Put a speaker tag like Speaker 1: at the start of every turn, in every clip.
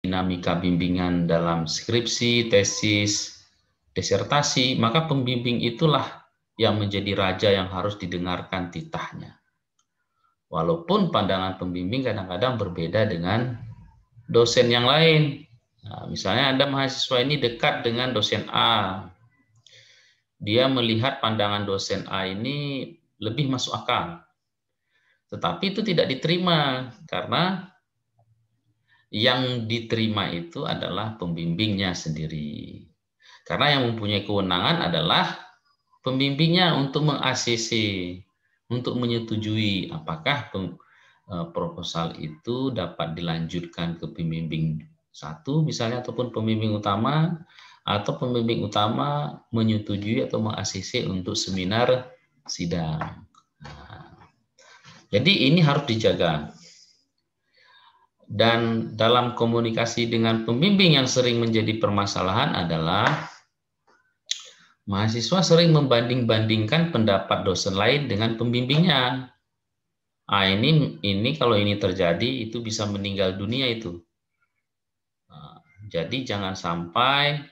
Speaker 1: dinamika bimbingan dalam skripsi, tesis, disertasi, maka pembimbing itulah yang menjadi raja yang harus didengarkan titahnya. Walaupun pandangan pembimbing kadang-kadang berbeda dengan dosen yang lain. Nah, misalnya Anda mahasiswa ini dekat dengan dosen A. Dia melihat pandangan dosen A ini lebih masuk akal. Tetapi itu tidak diterima karena yang diterima itu adalah pembimbingnya sendiri. Karena yang mempunyai kewenangan adalah pembimbingnya untuk mengasisi, untuk menyetujui apakah eh, proposal itu dapat dilanjutkan ke pembimbing satu misalnya ataupun pembimbing utama atau pembimbing utama menyetujui atau mengasisi untuk seminar sidang. Nah, jadi ini harus dijaga. Dan dalam komunikasi dengan pembimbing yang sering menjadi permasalahan adalah mahasiswa sering membanding-bandingkan pendapat dosen lain dengan pembimbingnya. Ah ini ini kalau ini terjadi itu bisa meninggal dunia itu. Jadi jangan sampai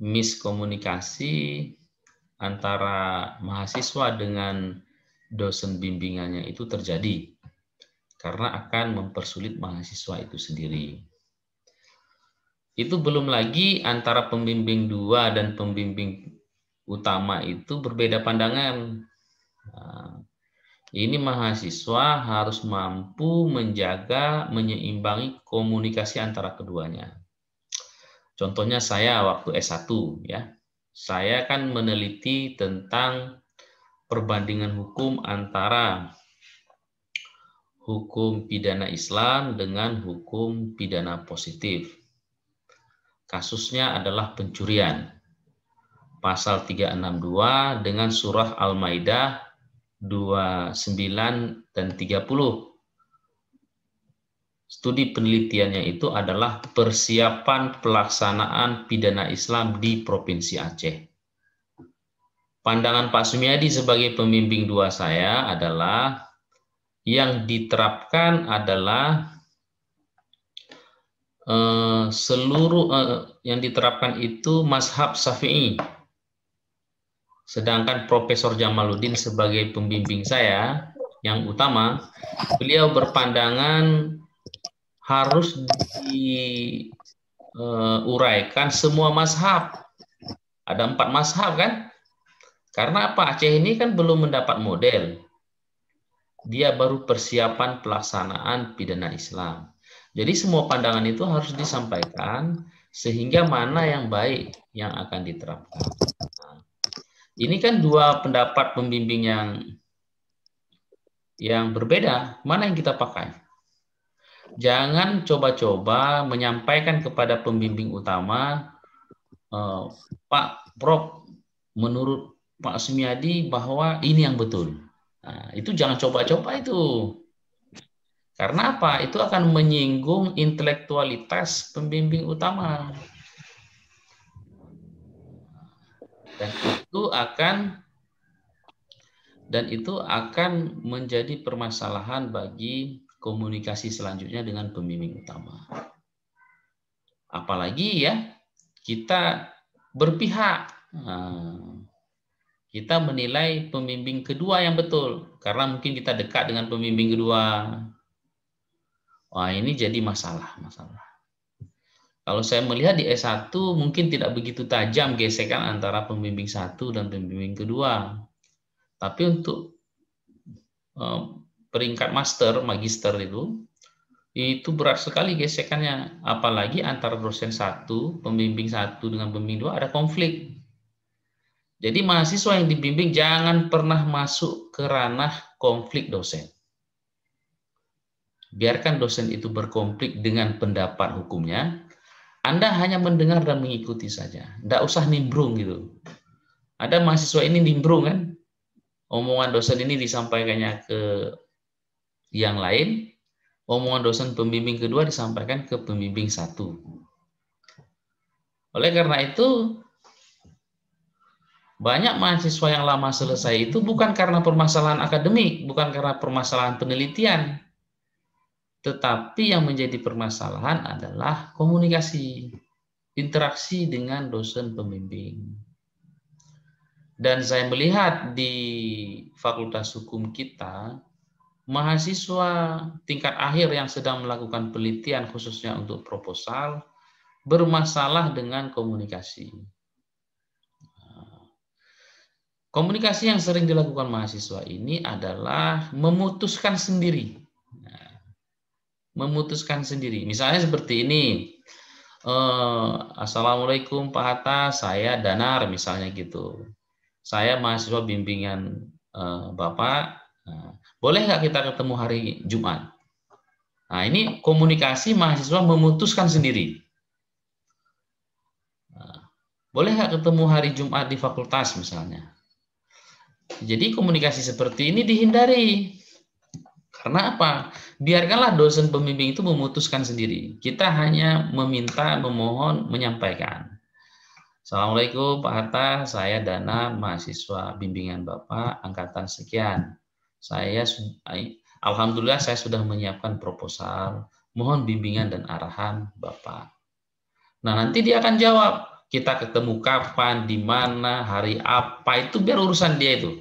Speaker 1: miskomunikasi antara mahasiswa dengan dosen bimbingannya itu terjadi karena akan mempersulit mahasiswa itu sendiri. Itu belum lagi antara pembimbing dua dan pembimbing utama itu berbeda pandangan. Nah, ini mahasiswa harus mampu menjaga, menyeimbangi komunikasi antara keduanya. Contohnya saya waktu S1 ya. Saya kan meneliti tentang perbandingan hukum antara hukum pidana Islam dengan hukum pidana positif. Kasusnya adalah pencurian. Pasal 362 dengan surah Al-Maidah 29 dan 30 studi penelitiannya itu adalah persiapan pelaksanaan pidana Islam di Provinsi Aceh. Pandangan Pak Sumiadi sebagai pembimbing dua saya adalah yang diterapkan adalah eh, seluruh eh, yang diterapkan itu mazhab Syafi'i. Sedangkan Profesor Jamaluddin sebagai pembimbing saya yang utama, beliau berpandangan harus diuraikan eh, uh, semua mashab, Ada empat mashab kan? Karena apa? Aceh ini kan belum mendapat model. Dia baru persiapan pelaksanaan pidana Islam. Jadi semua pandangan itu harus disampaikan sehingga mana yang baik yang akan diterapkan. Nah, ini kan dua pendapat pembimbing yang yang berbeda. Mana yang kita pakai? jangan coba-coba menyampaikan kepada pembimbing utama eh, Pak Prof menurut Pak Sumiadi bahwa ini yang betul. Nah, itu jangan coba-coba itu. Karena apa? Itu akan menyinggung intelektualitas pembimbing utama. Dan itu akan dan itu akan menjadi permasalahan bagi komunikasi selanjutnya dengan pembimbing utama. Apalagi ya kita berpihak. Nah, kita menilai pembimbing kedua yang betul karena mungkin kita dekat dengan pembimbing kedua. Wah, ini jadi masalah, masalah. Kalau saya melihat di S1 mungkin tidak begitu tajam gesekan antara pembimbing satu dan pembimbing kedua. Tapi untuk eh, peringkat master, magister itu, itu berat sekali gesekannya. Apalagi antara dosen satu, pembimbing satu dengan pembimbing dua ada konflik. Jadi mahasiswa yang dibimbing jangan pernah masuk ke ranah konflik dosen. Biarkan dosen itu berkonflik dengan pendapat hukumnya. Anda hanya mendengar dan mengikuti saja. Tidak usah nimbrung gitu. Ada mahasiswa ini nimbrung kan? Omongan dosen ini disampaikannya ke yang lain, omongan dosen pembimbing kedua disampaikan ke pembimbing satu. Oleh karena itu, banyak mahasiswa yang lama selesai itu bukan karena permasalahan akademik, bukan karena permasalahan penelitian, tetapi yang menjadi permasalahan adalah komunikasi, interaksi dengan dosen pembimbing. Dan saya melihat di Fakultas Hukum kita, mahasiswa tingkat akhir yang sedang melakukan penelitian khususnya untuk proposal bermasalah dengan komunikasi. Komunikasi yang sering dilakukan mahasiswa ini adalah memutuskan sendiri. Memutuskan sendiri. Misalnya seperti ini. Eh, Assalamualaikum Pak Hatta, saya Danar misalnya gitu. Saya mahasiswa bimbingan eh, Bapak. Nah, boleh nggak kita ketemu hari Jumat? Nah, ini komunikasi mahasiswa memutuskan sendiri. Nah, boleh nggak ketemu hari Jumat di fakultas misalnya? Jadi komunikasi seperti ini dihindari. Karena apa? Biarkanlah dosen pembimbing itu memutuskan sendiri. Kita hanya meminta, memohon, menyampaikan. Assalamualaikum Pak Hatta, saya Dana, mahasiswa bimbingan Bapak, angkatan sekian saya alhamdulillah saya sudah menyiapkan proposal, mohon bimbingan dan arahan Bapak. Nah, nanti dia akan jawab, kita ketemu kapan, di mana, hari apa, itu biar urusan dia itu.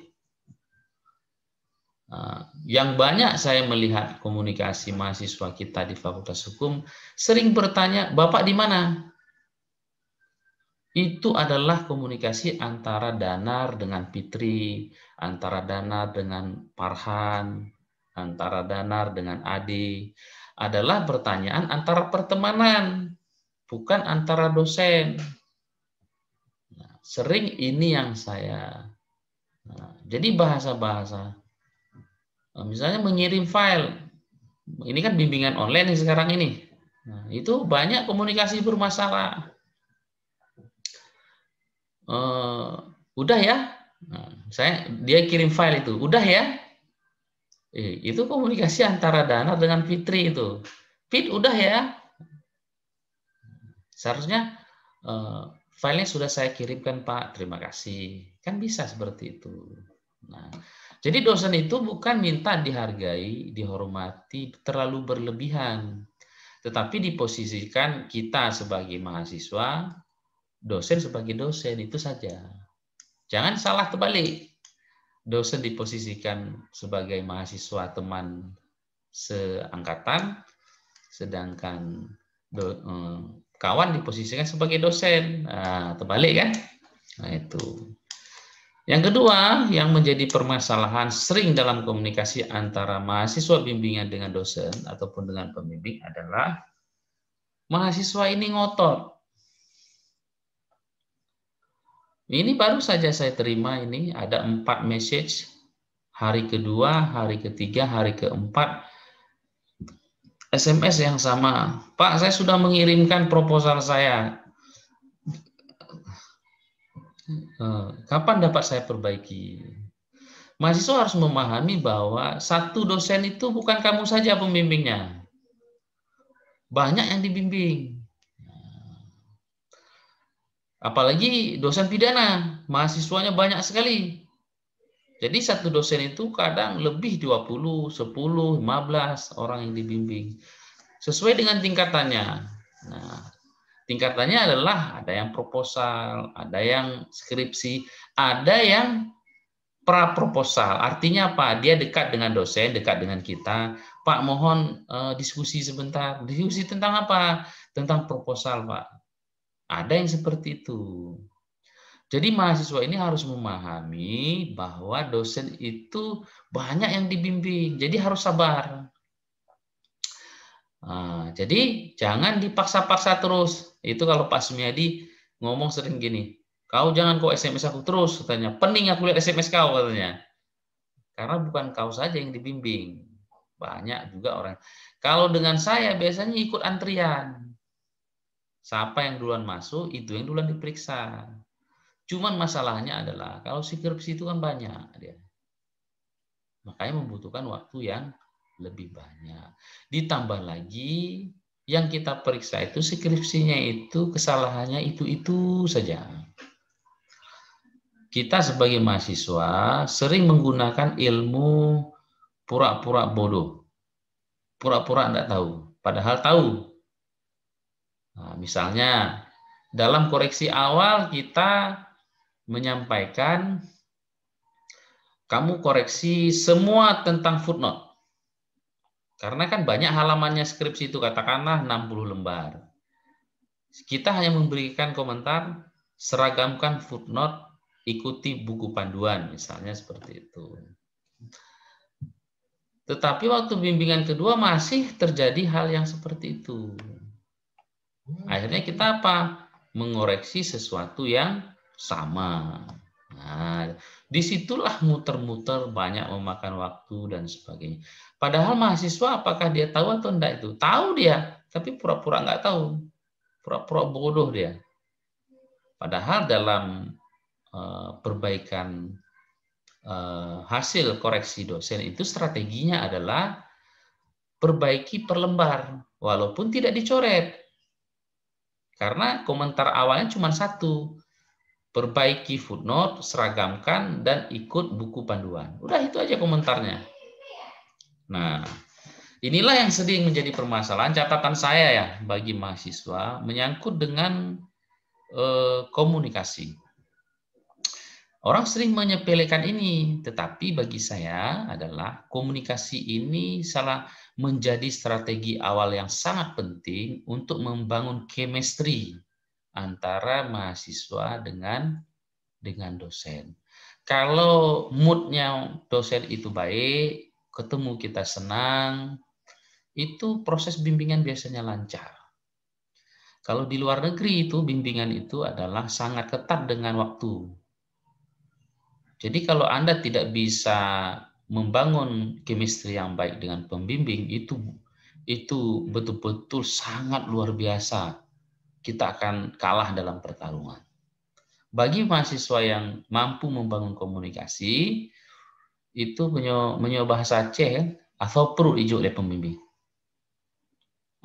Speaker 1: Nah, yang banyak saya melihat komunikasi mahasiswa kita di Fakultas Hukum sering bertanya, Bapak di mana? itu adalah komunikasi antara danar dengan Fitri, antara danar dengan Parhan, antara danar dengan Adi. Adalah pertanyaan antara pertemanan, bukan antara dosen. Nah, sering ini yang saya. Nah, jadi bahasa-bahasa, nah, misalnya mengirim file, ini kan bimbingan online sekarang ini. Nah, itu banyak komunikasi bermasalah uh, udah ya nah, saya dia kirim file itu udah ya eh, itu komunikasi antara Dana dengan Fitri itu Fit udah ya seharusnya uh, filenya sudah saya kirimkan Pak terima kasih kan bisa seperti itu nah jadi dosen itu bukan minta dihargai, dihormati terlalu berlebihan, tetapi diposisikan kita sebagai mahasiswa dosen sebagai dosen itu saja. Jangan salah terbalik. Dosen diposisikan sebagai mahasiswa teman seangkatan, sedangkan do, eh, kawan diposisikan sebagai dosen. Nah, terbalik kan? Nah itu. Yang kedua, yang menjadi permasalahan sering dalam komunikasi antara mahasiswa bimbingan dengan dosen ataupun dengan pembimbing adalah mahasiswa ini ngotot. Ini baru saja saya terima ini ada empat message hari kedua, hari ketiga, hari keempat SMS yang sama. Pak, saya sudah mengirimkan proposal saya. Eh, kapan dapat saya perbaiki? Mahasiswa harus memahami bahwa satu dosen itu bukan kamu saja pembimbingnya. Banyak yang dibimbing. Apalagi dosen pidana, mahasiswanya banyak sekali. Jadi satu dosen itu kadang lebih 20, 10, 15 orang yang dibimbing. Sesuai dengan tingkatannya. Nah, tingkatannya adalah ada yang proposal, ada yang skripsi, ada yang pra proposal. Artinya apa? Dia dekat dengan dosen, dekat dengan kita. Pak mohon uh, diskusi sebentar. Diskusi tentang apa? Tentang proposal, Pak ada yang seperti itu. Jadi mahasiswa ini harus memahami bahwa dosen itu banyak yang dibimbing, jadi harus sabar. Nah, jadi jangan dipaksa-paksa terus. Itu kalau Pak Sumiadi ngomong sering gini, kau jangan kok SMS aku terus, katanya. Pening aku lihat SMS kau, katanya. Karena bukan kau saja yang dibimbing. Banyak juga orang. Kalau dengan saya biasanya ikut antrian. Siapa yang duluan masuk, itu yang duluan diperiksa. Cuman masalahnya adalah kalau skripsi itu kan banyak dia. Makanya membutuhkan waktu yang lebih banyak. Ditambah lagi yang kita periksa itu skripsinya itu kesalahannya itu-itu saja. Kita sebagai mahasiswa sering menggunakan ilmu pura-pura bodoh. Pura-pura tidak tahu, padahal tahu. Nah, misalnya dalam koreksi awal kita menyampaikan kamu koreksi semua tentang footnote. Karena kan banyak halamannya skripsi itu katakanlah 60 lembar. Kita hanya memberikan komentar seragamkan footnote, ikuti buku panduan misalnya seperti itu. Tetapi waktu bimbingan kedua masih terjadi hal yang seperti itu. Akhirnya kita apa? Mengoreksi sesuatu yang sama. Nah, disitulah muter-muter banyak memakan waktu dan sebagainya. Padahal mahasiswa apakah dia tahu atau tidak itu? Tahu dia, tapi pura-pura enggak tahu. Pura-pura bodoh dia. Padahal dalam eh, perbaikan eh, hasil koreksi dosen itu strateginya adalah perbaiki per lembar walaupun tidak dicoret. Karena komentar awalnya cuma satu. Perbaiki footnote, seragamkan, dan ikut buku panduan. Udah itu aja komentarnya. Nah, inilah yang sering menjadi permasalahan catatan saya ya bagi mahasiswa menyangkut dengan eh, komunikasi. Orang sering menyepelekan ini, tetapi bagi saya adalah komunikasi ini salah menjadi strategi awal yang sangat penting untuk membangun chemistry antara mahasiswa dengan dengan dosen. Kalau moodnya dosen itu baik, ketemu kita senang, itu proses bimbingan biasanya lancar. Kalau di luar negeri itu bimbingan itu adalah sangat ketat dengan waktu jadi kalau Anda tidak bisa membangun chemistry yang baik dengan pembimbing itu itu betul-betul sangat luar biasa. Kita akan kalah dalam pertarungan. Bagi mahasiswa yang mampu membangun komunikasi itu menyoba bahasa C ya, atau perlu ijo oleh pembimbing.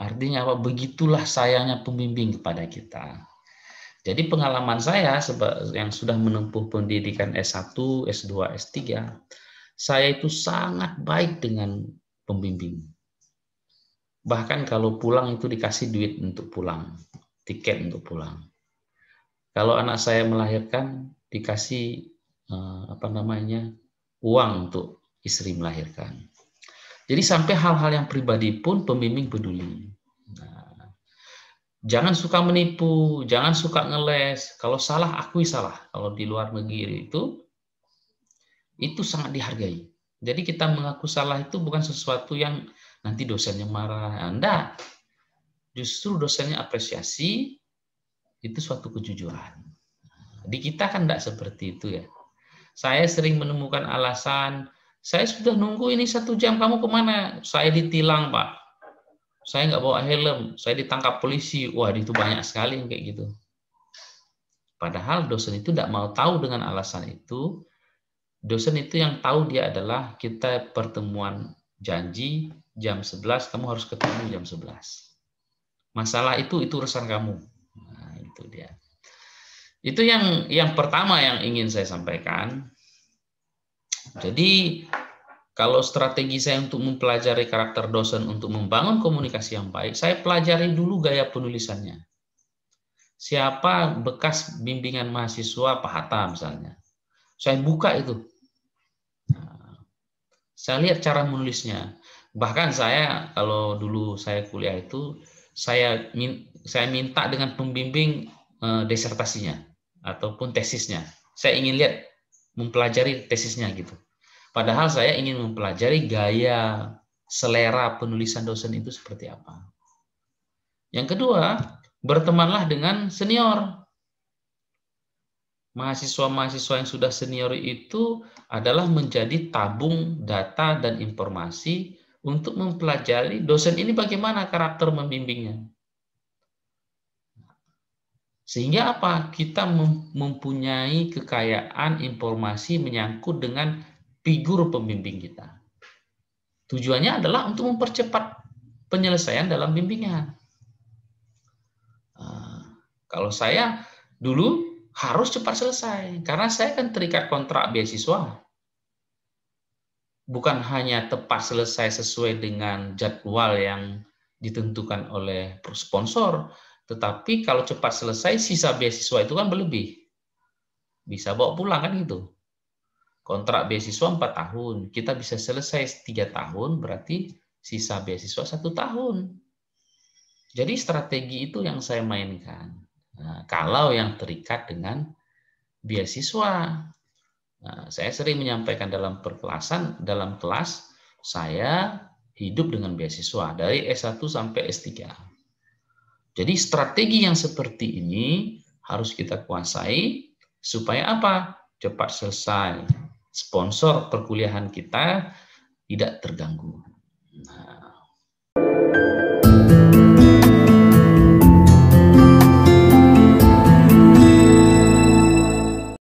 Speaker 1: Artinya apa? Begitulah sayangnya pembimbing kepada kita. Jadi pengalaman saya yang sudah menempuh pendidikan S1, S2, S3, saya itu sangat baik dengan pembimbing. Bahkan kalau pulang itu dikasih duit untuk pulang, tiket untuk pulang. Kalau anak saya melahirkan dikasih eh, apa namanya uang untuk istri melahirkan. Jadi sampai hal-hal yang pribadi pun pembimbing peduli. Jangan suka menipu, jangan suka ngeles. Kalau salah, akui salah. Kalau di luar negeri itu, itu sangat dihargai. Jadi kita mengaku salah itu bukan sesuatu yang nanti dosennya marah. Anda nah, justru dosennya apresiasi, itu suatu kejujuran. Di kita kan tidak seperti itu ya. Saya sering menemukan alasan, saya sudah nunggu ini satu jam, kamu kemana? Saya ditilang, Pak saya nggak bawa helm, saya ditangkap polisi. Wah, itu banyak sekali kayak gitu. Padahal dosen itu tidak mau tahu dengan alasan itu. Dosen itu yang tahu dia adalah kita pertemuan janji jam 11, kamu harus ketemu jam 11. Masalah itu, itu urusan kamu. Nah, itu dia. Itu yang yang pertama yang ingin saya sampaikan. Jadi kalau strategi saya untuk mempelajari karakter dosen untuk membangun komunikasi yang baik, saya pelajari dulu gaya penulisannya. Siapa bekas bimbingan mahasiswa Pak Hatta misalnya. Saya buka itu. Nah, saya lihat cara menulisnya. Bahkan saya kalau dulu saya kuliah itu saya saya minta dengan pembimbing eh, desertasinya ataupun tesisnya. Saya ingin lihat mempelajari tesisnya gitu. Padahal saya ingin mempelajari gaya selera penulisan dosen itu seperti apa. Yang kedua, bertemanlah dengan senior. Mahasiswa-mahasiswa yang sudah senior itu adalah menjadi tabung data dan informasi untuk mempelajari dosen ini bagaimana karakter membimbingnya. Sehingga apa? Kita mempunyai kekayaan informasi menyangkut dengan figur pembimbing kita. Tujuannya adalah untuk mempercepat penyelesaian dalam bimbingan. Ah, kalau saya dulu harus cepat selesai karena saya kan terikat kontrak beasiswa. Bukan hanya tepat selesai sesuai dengan jadwal yang ditentukan oleh sponsor, tetapi kalau cepat selesai sisa beasiswa itu kan berlebih. Bisa bawa pulang kan gitu. Kontrak beasiswa 4 tahun, kita bisa selesai 3 tahun, berarti sisa beasiswa satu tahun. Jadi strategi itu yang saya mainkan. Nah, kalau yang terikat dengan beasiswa, nah, saya sering menyampaikan dalam perkelasan, dalam kelas, saya hidup dengan beasiswa dari S1 sampai S3. Jadi strategi yang seperti ini harus kita kuasai supaya apa? Cepat selesai, sponsor perkuliahan kita tidak terganggu. Nah.